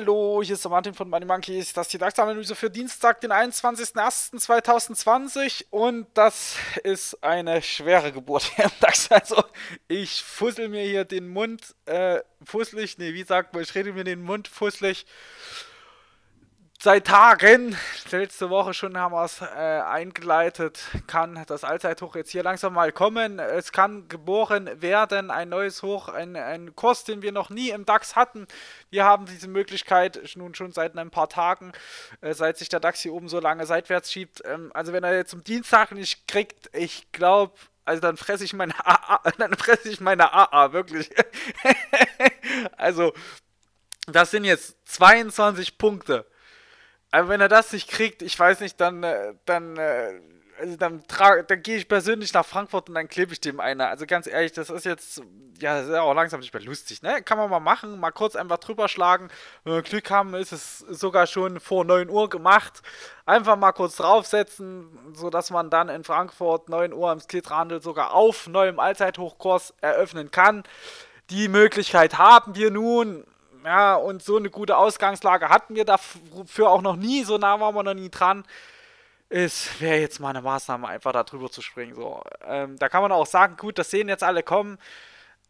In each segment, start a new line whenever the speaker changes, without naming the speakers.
Hallo, hier ist der Martin von Money Monkeys. Das ist die DAX-Analyse für Dienstag, den 21.01.2020. Und das ist eine schwere Geburt hier im DAX. Also, ich fussel mir hier den Mund äh, fusselig. Nee, wie sagt man? Ich rede mir den Mund fusselig seit Tagen, letzte Woche schon haben wir es äh, eingeleitet, kann das Allzeithoch jetzt hier langsam mal kommen. Es kann geboren werden, ein neues Hoch, ein, ein Kurs, den wir noch nie im DAX hatten. Wir haben diese Möglichkeit nun schon seit ein paar Tagen, äh, seit sich der DAX hier oben so lange seitwärts schiebt. Ähm, also wenn er jetzt am Dienstag nicht kriegt, ich glaube, also dann fresse ich meine AA, dann fresse ich meine AA, wirklich. also, das sind jetzt 22 Punkte. Aber wenn er das nicht kriegt, ich weiß nicht, dann, äh, dann, äh, also dann, dann gehe ich persönlich nach Frankfurt und dann klebe ich dem einer. Also ganz ehrlich, das ist jetzt, ja, das ist ja auch langsam nicht mehr lustig, ne? Kann man mal machen, mal kurz einfach drüber schlagen. Wenn wir Glück haben, ist es sogar schon vor 9 Uhr gemacht. Einfach mal kurz draufsetzen, sodass man dann in Frankfurt 9 Uhr im Skitrandel sogar auf neuem Allzeithochkurs eröffnen kann. Die Möglichkeit haben wir nun ja, und so eine gute Ausgangslage hatten wir dafür auch noch nie, so nah waren wir noch nie dran. Es wäre jetzt mal eine Maßnahme, einfach da drüber zu springen. So. Ähm, da kann man auch sagen, gut, das sehen jetzt alle kommen.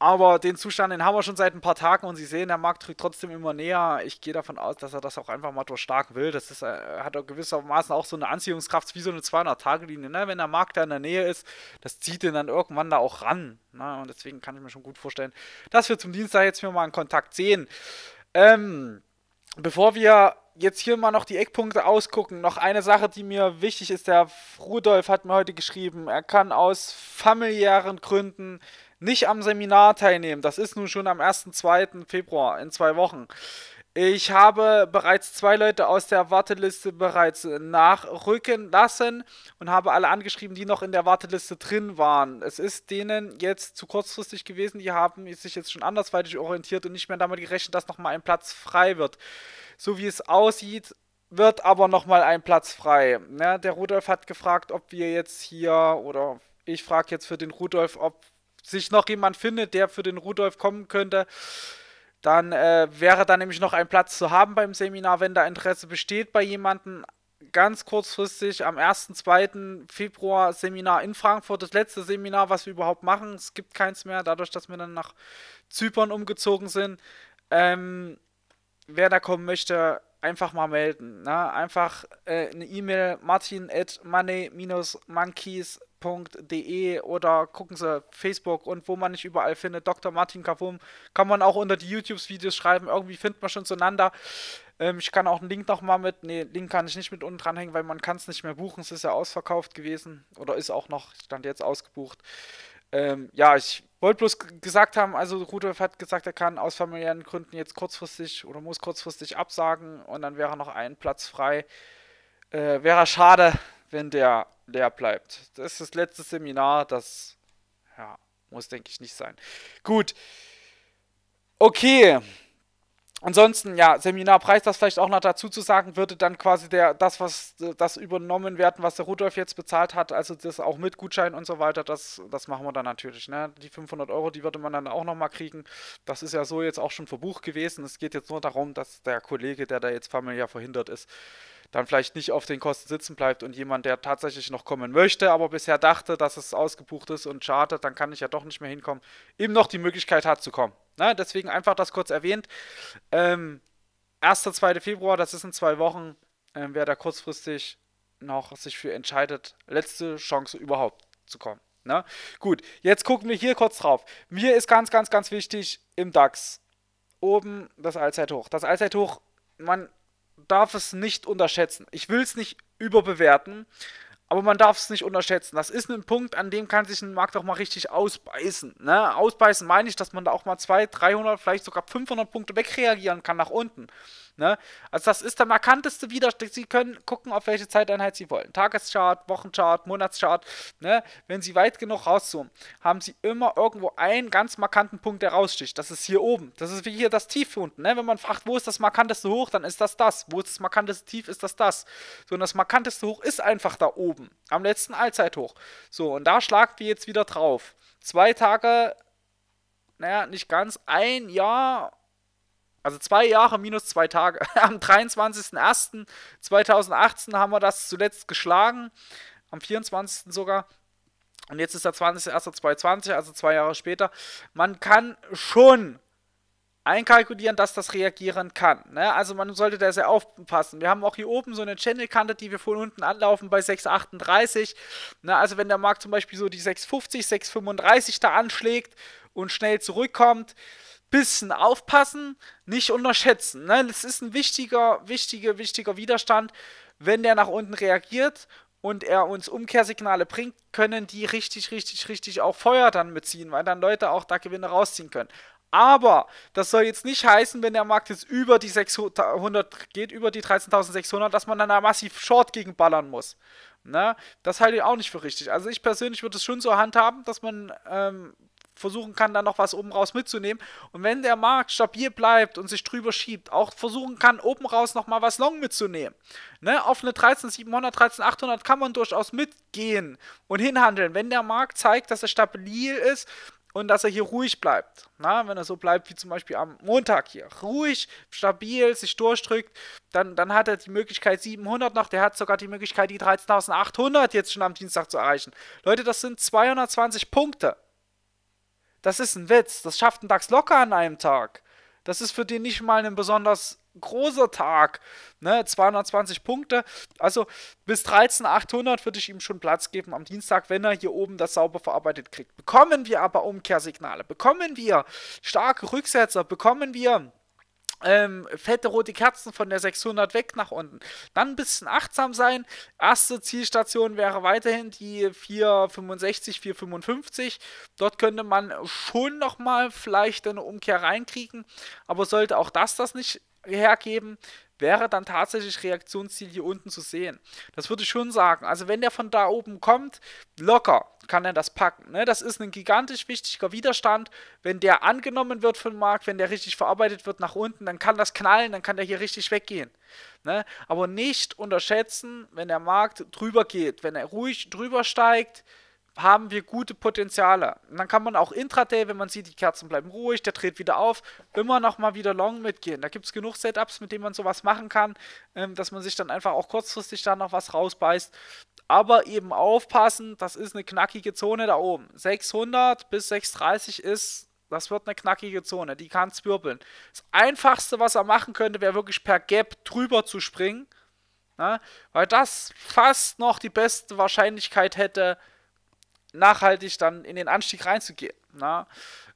Aber den Zustand, den haben wir schon seit ein paar Tagen und Sie sehen, der Markt rückt trotzdem immer näher. Ich gehe davon aus, dass er das auch einfach mal durchstark will. Das ist, äh, hat er gewissermaßen auch so eine Anziehungskraft wie so eine 200-Tage-Linie. Ne? Wenn der Markt da in der Nähe ist, das zieht ihn dann irgendwann da auch ran. Ne? Und deswegen kann ich mir schon gut vorstellen, dass wir zum Dienstag jetzt hier mal einen Kontakt sehen. Ähm, bevor wir jetzt hier mal noch die Eckpunkte ausgucken, noch eine Sache, die mir wichtig ist. Der Rudolf hat mir heute geschrieben, er kann aus familiären Gründen nicht am Seminar teilnehmen. Das ist nun schon am 1.2. Februar in zwei Wochen. Ich habe bereits zwei Leute aus der Warteliste bereits nachrücken lassen und habe alle angeschrieben, die noch in der Warteliste drin waren. Es ist denen jetzt zu kurzfristig gewesen, die haben sich jetzt schon andersweitig orientiert und nicht mehr damit gerechnet, dass nochmal ein Platz frei wird. So wie es aussieht, wird aber nochmal ein Platz frei. Ne? Der Rudolf hat gefragt, ob wir jetzt hier, oder ich frage jetzt für den Rudolf, ob sich noch jemand findet, der für den Rudolf kommen könnte, dann äh, wäre da nämlich noch ein Platz zu haben beim Seminar, wenn da Interesse besteht bei jemandem. Ganz kurzfristig am 1. 2. Februar Seminar in Frankfurt, das letzte Seminar, was wir überhaupt machen. Es gibt keins mehr, dadurch, dass wir dann nach Zypern umgezogen sind. Ähm, wer da kommen möchte, einfach mal melden. Ne? Einfach äh, eine E-Mail martin at money-monkeys www.martinkavum.de oder gucken Sie Facebook und wo man nicht überall findet. Dr. Martin Kavum kann man auch unter die YouTube-Videos schreiben. Irgendwie findet man schon zueinander. Ähm, ich kann auch einen Link nochmal mit. Ne, Link kann ich nicht mit unten dranhängen, weil man kann es nicht mehr buchen. Es ist ja ausverkauft gewesen oder ist auch noch, stand jetzt ausgebucht. Ähm, ja, ich wollte bloß gesagt haben, also Rudolf hat gesagt, er kann aus familiären Gründen jetzt kurzfristig oder muss kurzfristig absagen und dann wäre noch ein Platz frei. Äh, wäre schade, wenn der leer bleibt. Das ist das letzte Seminar, das ja, muss, denke ich, nicht sein. Gut. Okay. Ansonsten, ja, Seminarpreis, das vielleicht auch noch dazu zu sagen, würde dann quasi der, das, was das übernommen werden, was der Rudolf jetzt bezahlt hat, also das auch mit Gutschein und so weiter, das, das machen wir dann natürlich. Ne? Die 500 Euro, die würde man dann auch nochmal kriegen. Das ist ja so jetzt auch schon verbucht gewesen. Es geht jetzt nur darum, dass der Kollege, der da jetzt familiär verhindert ist, dann vielleicht nicht auf den Kosten sitzen bleibt und jemand, der tatsächlich noch kommen möchte, aber bisher dachte, dass es ausgebucht ist und chartert, dann kann ich ja doch nicht mehr hinkommen, eben noch die Möglichkeit hat zu kommen. Na, ne, deswegen einfach das kurz erwähnt. Ähm, 1. 2. Februar, das ist in zwei Wochen, ähm, wer da kurzfristig noch sich für entscheidet, letzte Chance überhaupt zu kommen. Ne? Gut, jetzt gucken wir hier kurz drauf. Mir ist ganz, ganz, ganz wichtig im DAX oben das Allzeithoch. Das Allzeithoch, man darf es nicht unterschätzen. Ich will es nicht überbewerten, aber man darf es nicht unterschätzen. Das ist ein Punkt, an dem kann sich ein Markt auch mal richtig ausbeißen. Ne? Ausbeißen meine ich, dass man da auch mal 200, 300, vielleicht sogar 500 Punkte wegreagieren kann nach unten. Ne? Also das ist der markanteste Widerstand. Sie können gucken, auf welche Zeiteinheit Sie wollen. Tageschart, Wochenchart, Monatschart. Ne? Wenn Sie weit genug rauszoomen, haben Sie immer irgendwo einen ganz markanten Punkt, der raussticht. Das ist hier oben. Das ist wie hier das Tief unten. Ne? Wenn man fragt, wo ist das markanteste Hoch, dann ist das das. Wo ist das markanteste Tief, ist das das. So, und das markanteste Hoch ist einfach da oben. Am letzten Allzeithoch. So, und da schlagen wir jetzt wieder drauf. Zwei Tage, naja, nicht ganz, ein Jahr also zwei Jahre minus zwei Tage. Am 23.01.2018 haben wir das zuletzt geschlagen. Am 24. sogar. Und jetzt ist der 20.01.2020, also zwei Jahre später. Man kann schon einkalkulieren, dass das reagieren kann. Ne? Also man sollte da sehr aufpassen. Wir haben auch hier oben so eine Channel-Kante, die wir von unten anlaufen bei 6,38. Ne? Also wenn der Markt zum Beispiel so die 6,50, 6,35 da anschlägt und schnell zurückkommt, bisschen aufpassen, nicht unterschätzen. Ne? Das ist ein wichtiger, wichtiger, wichtiger Widerstand. Wenn der nach unten reagiert und er uns Umkehrsignale bringt, können die richtig, richtig, richtig auch Feuer dann beziehen, weil dann Leute auch da Gewinne rausziehen können. Aber das soll jetzt nicht heißen, wenn der Markt jetzt über die 600 geht, über die 13.600, dass man dann da massiv Short gegenballern muss. Ne? Das halte ich auch nicht für richtig. Also ich persönlich würde es schon so handhaben, dass man ähm, versuchen kann, dann noch was oben raus mitzunehmen. Und wenn der Markt stabil bleibt und sich drüber schiebt, auch versuchen kann, oben raus noch mal was long mitzunehmen. Ne? Auf eine 13700, 13800 kann man durchaus mitgehen und hinhandeln, wenn der Markt zeigt, dass er stabil ist, und dass er hier ruhig bleibt. Na, wenn er so bleibt wie zum Beispiel am Montag hier, ruhig, stabil, sich durchdrückt, dann, dann hat er die Möglichkeit 700 noch, der hat sogar die Möglichkeit, die 13.800 jetzt schon am Dienstag zu erreichen. Leute, das sind 220 Punkte. Das ist ein Witz. Das schafft ein DAX locker an einem Tag. Das ist für den nicht mal ein besonders großer Tag. Ne? 220 Punkte. Also bis 13.800 würde ich ihm schon Platz geben am Dienstag, wenn er hier oben das sauber verarbeitet kriegt. Bekommen wir aber Umkehrsignale, bekommen wir starke Rücksetzer, bekommen wir ähm, fette rote Kerzen von der 600 weg nach unten. Dann ein bisschen achtsam sein. Erste Zielstation wäre weiterhin die 465, 455. Dort könnte man schon nochmal vielleicht eine Umkehr reinkriegen, aber sollte auch das das nicht hergeben, wäre dann tatsächlich Reaktionsziel hier unten zu sehen. Das würde ich schon sagen. Also wenn der von da oben kommt, locker kann er das packen. Ne? Das ist ein gigantisch wichtiger Widerstand. Wenn der angenommen wird vom Markt, wenn der richtig verarbeitet wird nach unten, dann kann das knallen, dann kann der hier richtig weggehen. Ne? Aber nicht unterschätzen, wenn der Markt drüber geht, wenn er ruhig drüber steigt, haben wir gute Potenziale. Und dann kann man auch intraday, wenn man sieht, die Kerzen bleiben ruhig, der dreht wieder auf, immer nochmal wieder long mitgehen. Da gibt es genug Setups, mit denen man sowas machen kann, ähm, dass man sich dann einfach auch kurzfristig da noch was rausbeißt. Aber eben aufpassen, das ist eine knackige Zone da oben. 600 bis 630 ist, das wird eine knackige Zone, die kann es wirbeln. Das Einfachste, was er machen könnte, wäre wirklich per Gap drüber zu springen. Na? Ne? Weil das fast noch die beste Wahrscheinlichkeit hätte, nachhaltig dann in den Anstieg reinzugehen. Na?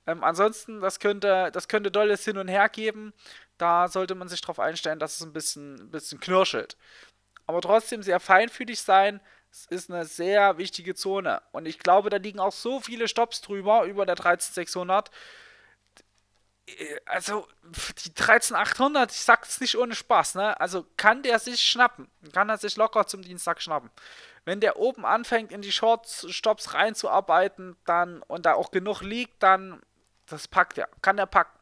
Ähm, ansonsten, das könnte, das könnte dolles Hin und Her geben. Da sollte man sich darauf einstellen, dass es ein bisschen, ein bisschen knirschelt. Aber trotzdem sehr feinfühlig sein. Es ist eine sehr wichtige Zone. Und ich glaube, da liegen auch so viele Stops drüber, über der 13600. Äh, also, die 13800, ich sag's nicht ohne Spaß, ne? Also, kann der sich schnappen? Kann er sich locker zum Dienstag schnappen? Wenn der oben anfängt, in die Shorts, Stops reinzuarbeiten, dann und da auch genug liegt, dann das packt er, kann er packen.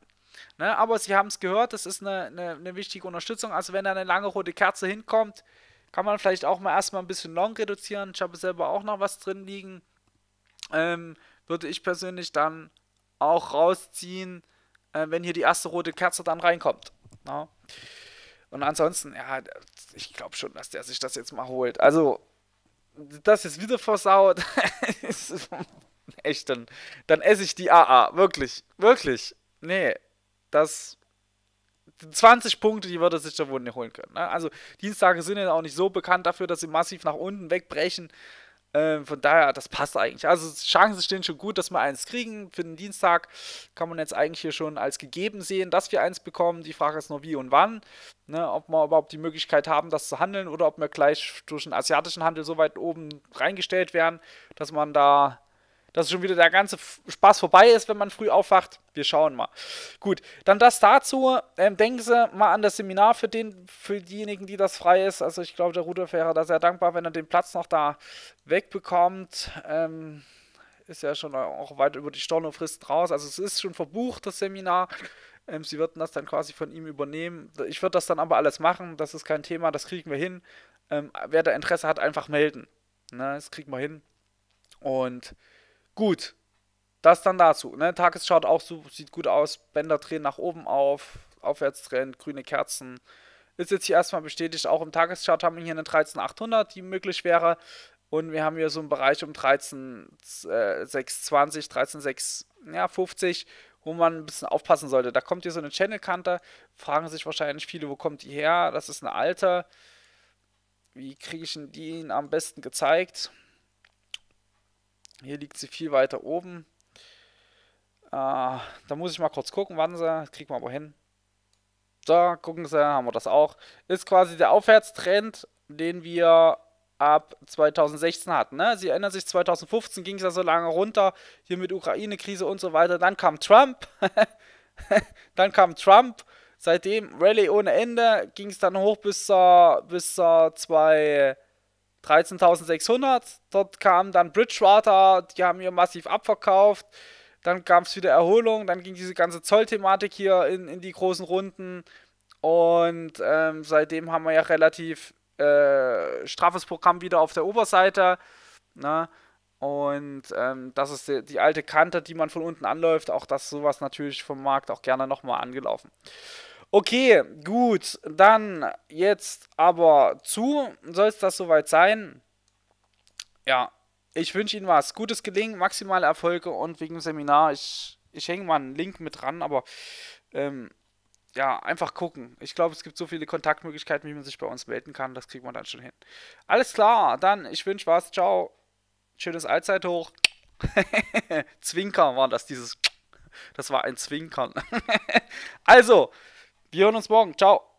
Ne? Aber Sie haben es gehört, das ist eine, eine, eine, wichtige Unterstützung. Also wenn da eine lange rote Kerze hinkommt, kann man vielleicht auch mal erstmal ein bisschen Long reduzieren. Ich habe selber auch noch was drin liegen. Ähm, würde ich persönlich dann auch rausziehen, äh, wenn hier die erste rote Kerze dann reinkommt. Ne? Und ansonsten, ja, ich glaube schon, dass der sich das jetzt mal holt. Also das ist wieder versaut. Echt, dann, dann esse ich die AA. Wirklich, wirklich. Nee, das. 20 Punkte, die würde sich der Wunde holen können. Ne? Also, Dienstage sind ja auch nicht so bekannt dafür, dass sie massiv nach unten wegbrechen. Ähm, von daher, das passt eigentlich. Also Chancen stehen schon gut, dass wir eins kriegen. Für den Dienstag kann man jetzt eigentlich hier schon als gegeben sehen, dass wir eins bekommen. Die Frage ist nur, wie und wann. Ne, ob wir überhaupt die Möglichkeit haben, das zu handeln oder ob wir gleich durch den asiatischen Handel so weit oben reingestellt werden, dass man da dass schon wieder der ganze Spaß vorbei ist, wenn man früh aufwacht. Wir schauen mal. Gut, dann das dazu. Ähm, denken Sie mal an das Seminar für, den, für diejenigen, die das frei ist. Also ich glaube, der Rudolf wäre da sehr dankbar, wenn er den Platz noch da wegbekommt. Ähm, ist ja schon auch weit über die Stornofrist raus. Also es ist schon verbucht, das Seminar. Ähm, sie würden das dann quasi von ihm übernehmen. Ich würde das dann aber alles machen. Das ist kein Thema, das kriegen wir hin. Ähm, wer da Interesse hat, einfach melden. Na, ne, das kriegen wir hin. Und Gut, das dann dazu. Ne? Tagesschaut auch so, sieht gut aus. Bänder drehen nach oben auf, Aufwärtstrend, grüne Kerzen. Ist jetzt hier erstmal bestätigt. Auch im Tageschart haben wir hier eine 13800, die möglich wäre. Und wir haben hier so einen Bereich um 13620, 13650, äh, ja, wo man ein bisschen aufpassen sollte. Da kommt hier so eine Channelkante. Fragen sich wahrscheinlich viele, wo kommt die her? Das ist eine alte. Wie kriege ich denn die am besten gezeigt? Hier liegt sie viel weiter oben. Äh, da muss ich mal kurz gucken, wann sie. Kriegen wir aber hin. Da, gucken Sie, haben wir das auch. Ist quasi der Aufwärtstrend, den wir ab 2016 hatten. Ne? Sie erinnern sich, 2015 ging es ja so lange runter, hier mit Ukraine-Krise und so weiter. Dann kam Trump. dann kam Trump. Seitdem Rallye ohne Ende ging es dann hoch bis, uh, bis uh, 2000. 13.600. Dort kam dann Bridgewater, die haben hier massiv abverkauft. Dann gab es wieder Erholung, dann ging diese ganze Zollthematik hier in, in die großen Runden. Und ähm, seitdem haben wir ja relativ äh, straffes Programm wieder auf der Oberseite. Ne? Und ähm, das ist die, die, alte Kante, die man von unten anläuft. Auch das sowas natürlich vom Markt auch gerne nochmal angelaufen. Okay, gut, dann jetzt aber zu, soll es das soweit sein. Ja, ich wünsche Ihnen was. Gutes Gelingen, maximale Erfolge und wegen dem Seminar, ich, ich hänge mal einen Link mit dran, aber ähm, ja, einfach gucken. Ich glaube, es gibt so viele Kontaktmöglichkeiten, wie man sich bei uns melden kann, das kriegt man dann schon hin. Alles klar, dann, ich wünsche was, ciao. Schönes Allzeithoch. hoch. Zwinker war das, dieses... Das war ein Zwinkern. also, wir hören uns morgen. Ciao.